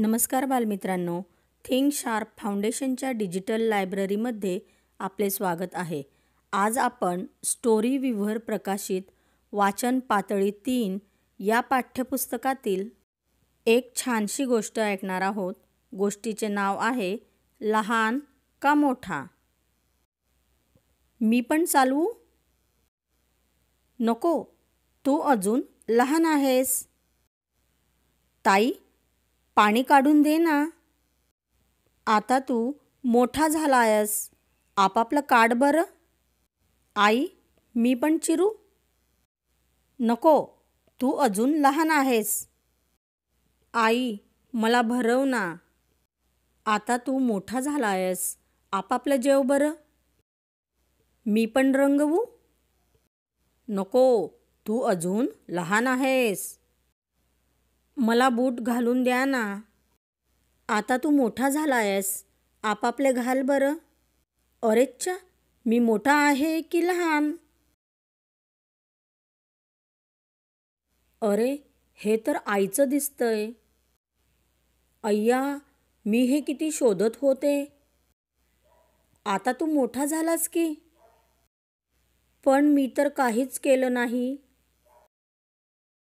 नमस्कार बालमित्रांनो think sharp फाउंडेशनच्या डिजिटल लायब्ररीमध्ये आपले स्वागत आहे आज आपण स्टोरी विव्हर प्रकाशित वाचन पातळी तीन या पाठ्यपुस्तकातील एक छानशी गोष्ट ऐकणार आहोत गोष्टीचे नाव आहे लहान का मोठा मी पण चालवू नको तू अजून लहान आहेस ताई पाणी काढून दे ना आता तू मोठा झाला आहेस आपापलं काढ बरं आई मी पण चिरू नको तू अजून लहान आहेस आई मला भरव ना आता तू मोठा झाला आहेस आपापलं जेव बरं मी पण रंगवू नको तू अजून लहान आहेस मला बूट घालून द्या ना आता तू मोठा झाला आहेस आपापले घाल बरं अरेच्छा मी मोठा आहे की लहान अरे हे तर आईचं दिसतंय अय्या मी हे किती शोधत होते आता तू मोठा झालास की पण मी तर काहीच केलं नाही